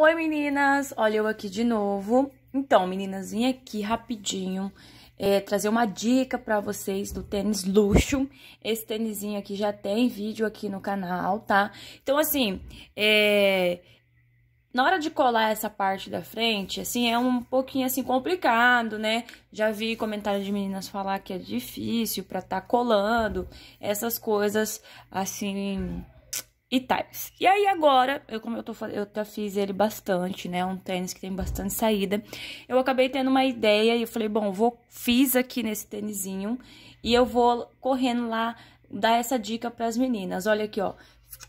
Oi meninas, olha eu aqui de novo. Então, meninas, vim aqui rapidinho é, trazer uma dica para vocês do tênis luxo. Esse tênisinho aqui já tem vídeo aqui no canal, tá? Então, assim, é, na hora de colar essa parte da frente, assim, é um pouquinho, assim, complicado, né? Já vi comentários de meninas falar que é difícil pra tá colando, essas coisas, assim e tais E aí agora, eu como eu tô eu já fiz ele bastante, né, um tênis que tem bastante saída, eu acabei tendo uma ideia e eu falei, bom, vou fiz aqui nesse tênisinho e eu vou correndo lá dar essa dica para as meninas. Olha aqui, ó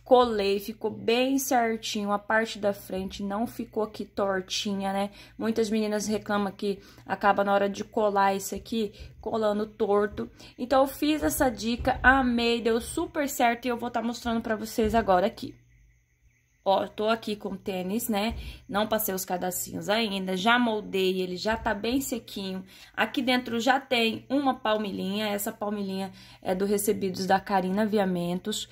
colei, ficou bem certinho, a parte da frente não ficou aqui tortinha, né? Muitas meninas reclamam que acaba na hora de colar isso aqui, colando torto. Então, eu fiz essa dica, amei, deu super certo e eu vou estar tá mostrando pra vocês agora aqui. Ó, tô aqui com tênis, né? Não passei os cadacinhos ainda, já moldei, ele já tá bem sequinho. Aqui dentro já tem uma palmilhinha, essa palmilhinha é do Recebidos da Karina Viamentos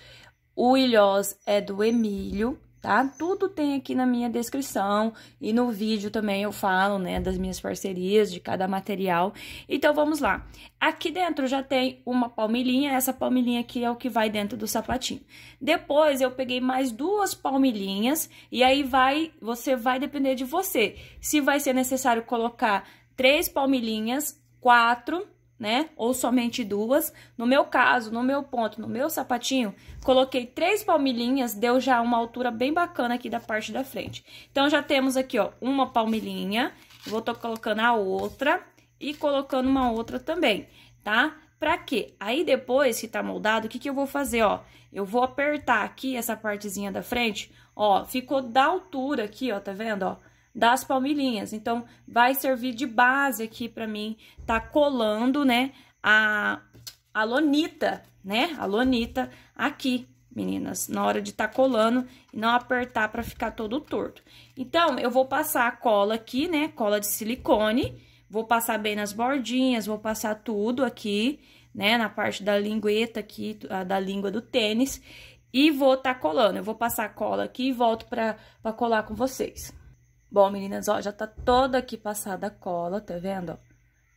o ilhós é do Emílio, tá? Tudo tem aqui na minha descrição e no vídeo também eu falo, né, das minhas parcerias, de cada material. Então, vamos lá. Aqui dentro já tem uma palmilhinha, essa palmilhinha aqui é o que vai dentro do sapatinho. Depois, eu peguei mais duas palmilhinhas e aí vai, você vai depender de você. Se vai ser necessário colocar três palmilhinhas, quatro né? Ou somente duas. No meu caso, no meu ponto, no meu sapatinho, coloquei três palmilhinhas, deu já uma altura bem bacana aqui da parte da frente. Então, já temos aqui, ó, uma palmilhinha, vou tô colocando a outra e colocando uma outra também, tá? Pra quê? Aí, depois que tá moldado, o que que eu vou fazer, ó? Eu vou apertar aqui essa partezinha da frente, ó, ficou da altura aqui, ó, tá vendo, ó? das palmilhinhas. Então, vai servir de base aqui para mim tá colando, né, a, a lonita, né, a lonita aqui, meninas, na hora de tá colando e não apertar para ficar todo torto. Então, eu vou passar a cola aqui, né, cola de silicone, vou passar bem nas bordinhas, vou passar tudo aqui, né, na parte da lingueta aqui, da língua do tênis, e vou tá colando. Eu vou passar a cola aqui e volto pra, pra colar com vocês. Bom, meninas, ó, já tá toda aqui passada a cola, tá vendo, ó?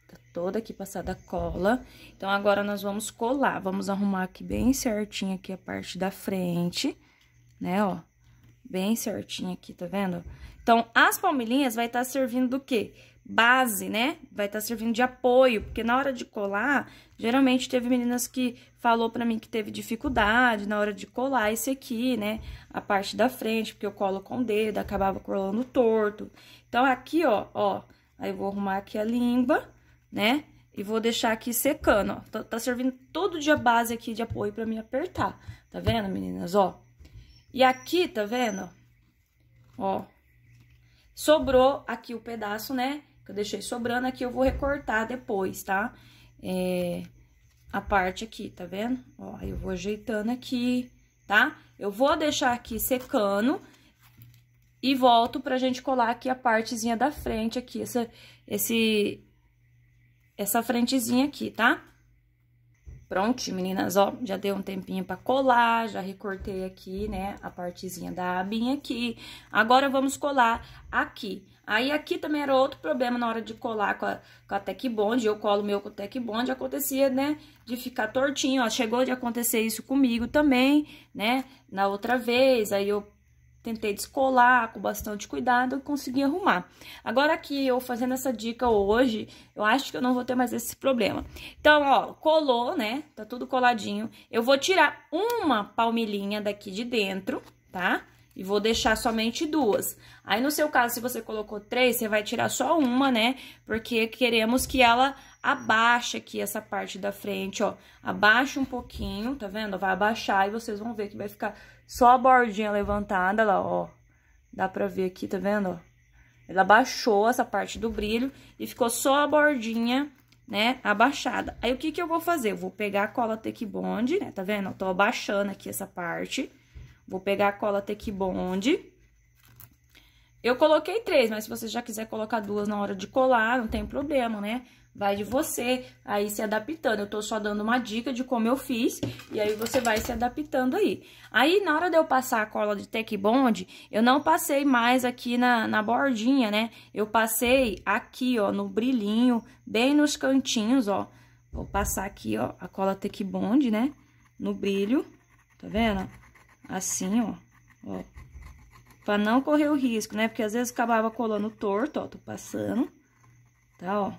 Tá toda aqui passada a cola. Então, agora nós vamos colar. Vamos arrumar aqui bem certinho aqui a parte da frente, né, ó? Bem certinho aqui, tá vendo? Então, as palmilhinhas vai estar tá servindo do quê? base, né? Vai estar tá servindo de apoio, porque na hora de colar, geralmente teve meninas que falou para mim que teve dificuldade na hora de colar esse aqui, né? A parte da frente, porque eu colo com o dedo, acabava colando torto. Então, aqui, ó, ó, aí eu vou arrumar aqui a língua, né? E vou deixar aqui secando, ó. Tá, tá servindo todo dia base aqui de apoio para me apertar. Tá vendo, meninas? Ó. E aqui, tá vendo? Ó. Sobrou aqui o pedaço, né? eu deixei sobrando aqui, eu vou recortar depois, tá? É, a parte aqui, tá vendo? Ó, eu vou ajeitando aqui, tá? Eu vou deixar aqui secando e volto pra gente colar aqui a partezinha da frente aqui, essa, esse, essa frentezinha aqui, tá? Pronto, meninas, ó, já deu um tempinho pra colar, já recortei aqui, né, a partezinha da abinha aqui. Agora vamos colar aqui. Aí aqui também era outro problema na hora de colar com a, com a Tec Bond, eu colo meu com o Tec Bond, acontecia, né, de ficar tortinho, ó, chegou de acontecer isso comigo também, né, na outra vez, aí eu Tentei descolar com bastante cuidado e consegui arrumar. Agora que eu fazendo essa dica hoje, eu acho que eu não vou ter mais esse problema. Então, ó, colou, né? Tá tudo coladinho. Eu vou tirar uma palmilhinha daqui de dentro, tá? e vou deixar somente duas. Aí, no seu caso, se você colocou três, você vai tirar só uma, né? Porque queremos que ela abaixe aqui essa parte da frente, ó. Abaixa um pouquinho, tá vendo? Vai abaixar e vocês vão ver que vai ficar só a bordinha levantada lá, ó. Dá pra ver aqui, tá vendo, ó? Ela abaixou essa parte do brilho e ficou só a bordinha, né, abaixada. Aí, o que que eu vou fazer? Eu vou pegar a cola Tec Bond, né, tá vendo? Eu tô abaixando aqui essa parte Vou pegar a cola Bond. Eu coloquei três, mas se você já quiser colocar duas na hora de colar, não tem problema, né? Vai de você aí se adaptando. Eu tô só dando uma dica de como eu fiz, e aí você vai se adaptando aí. Aí, na hora de eu passar a cola de Tech Bond, eu não passei mais aqui na, na bordinha, né? Eu passei aqui, ó, no brilhinho, bem nos cantinhos, ó. Vou passar aqui, ó, a cola Tech Bond, né? No brilho, tá vendo? Assim, ó. ó pra não correr o risco, né? Porque às vezes acabava colando torto, ó. Tô passando. Tá, ó.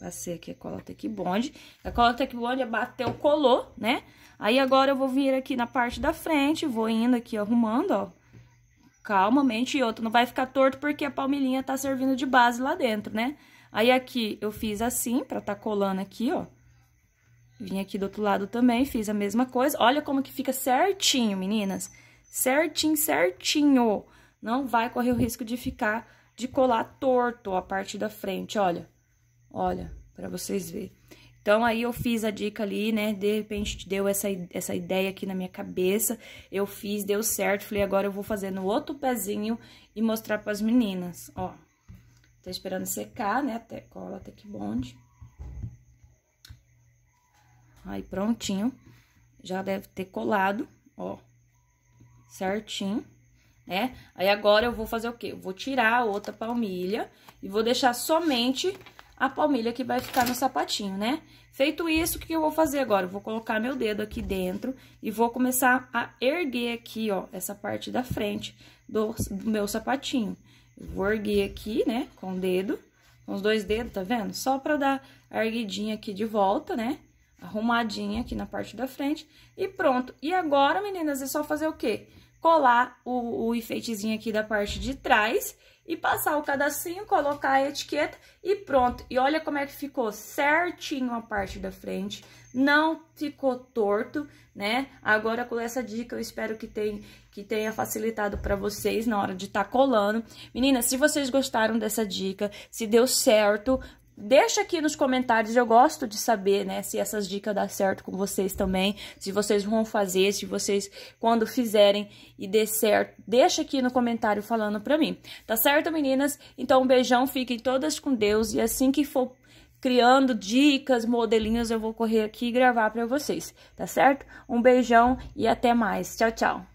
Passei aqui a cola tech bond. A cola tech bond é bateu, colou, né? Aí agora eu vou vir aqui na parte da frente, vou indo aqui arrumando, ó. Calmamente e outro. Não vai ficar torto porque a palmilhinha tá servindo de base lá dentro, né? Aí aqui eu fiz assim pra tá colando aqui, ó. Vim aqui do outro lado também, fiz a mesma coisa. Olha como que fica certinho, meninas. Certinho, certinho. Não vai correr o risco de ficar, de colar torto a parte da frente, olha. Olha, para vocês verem. Então, aí eu fiz a dica ali, né? De repente, deu essa, essa ideia aqui na minha cabeça. Eu fiz, deu certo. Falei, agora eu vou fazer no outro pezinho e mostrar para as meninas, ó. Tô esperando secar, né? Até cola, até que bonde. Aí, prontinho. Já deve ter colado, ó. Certinho, né? Aí, agora eu vou fazer o quê? Eu vou tirar a outra palmilha e vou deixar somente a palmilha que vai ficar no sapatinho, né? Feito isso, o que eu vou fazer agora? Eu vou colocar meu dedo aqui dentro e vou começar a erguer aqui, ó, essa parte da frente do, do meu sapatinho. Eu vou erguer aqui, né, com o dedo, com os dois dedos, tá vendo? Só pra dar a erguidinha aqui de volta, né? arrumadinha aqui na parte da frente e pronto. E agora, meninas, é só fazer o quê? Colar o, o enfeitezinho aqui da parte de trás e passar o cadacinho, colocar a etiqueta e pronto. E olha como é que ficou certinho a parte da frente, não ficou torto, né? Agora com essa dica eu espero que tenha, que tenha facilitado para vocês na hora de estar tá colando. Meninas, se vocês gostaram dessa dica, se deu certo, Deixa aqui nos comentários, eu gosto de saber, né, se essas dicas dá certo com vocês também, se vocês vão fazer, se vocês quando fizerem e der certo, deixa aqui no comentário falando pra mim. Tá certo, meninas? Então um beijão, fiquem todas com Deus e assim que for criando dicas, modelinhos, eu vou correr aqui e gravar para vocês, tá certo? Um beijão e até mais. Tchau, tchau.